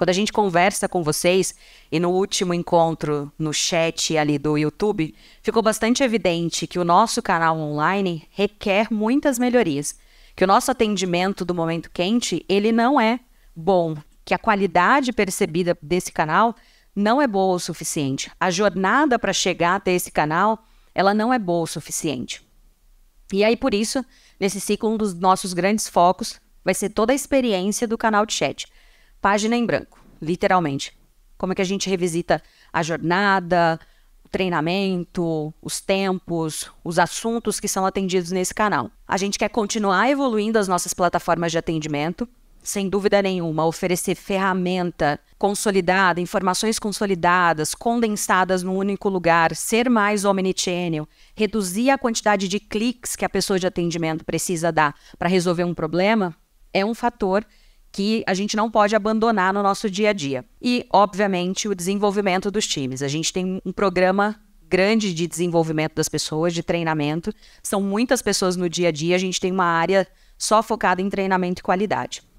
Quando a gente conversa com vocês, e no último encontro no chat ali do YouTube, ficou bastante evidente que o nosso canal online requer muitas melhorias. Que o nosso atendimento do momento quente, ele não é bom. Que a qualidade percebida desse canal não é boa o suficiente. A jornada para chegar até esse canal, ela não é boa o suficiente. E aí, por isso, nesse ciclo, um dos nossos grandes focos vai ser toda a experiência do canal de chat página em branco, literalmente. Como é que a gente revisita a jornada, o treinamento, os tempos, os assuntos que são atendidos nesse canal. A gente quer continuar evoluindo as nossas plataformas de atendimento, sem dúvida nenhuma, oferecer ferramenta consolidada, informações consolidadas, condensadas num único lugar, ser mais omnichannel, reduzir a quantidade de cliques que a pessoa de atendimento precisa dar para resolver um problema, é um fator que a gente não pode abandonar no nosso dia a dia. E, obviamente, o desenvolvimento dos times. A gente tem um programa grande de desenvolvimento das pessoas, de treinamento. São muitas pessoas no dia a dia, a gente tem uma área só focada em treinamento e qualidade.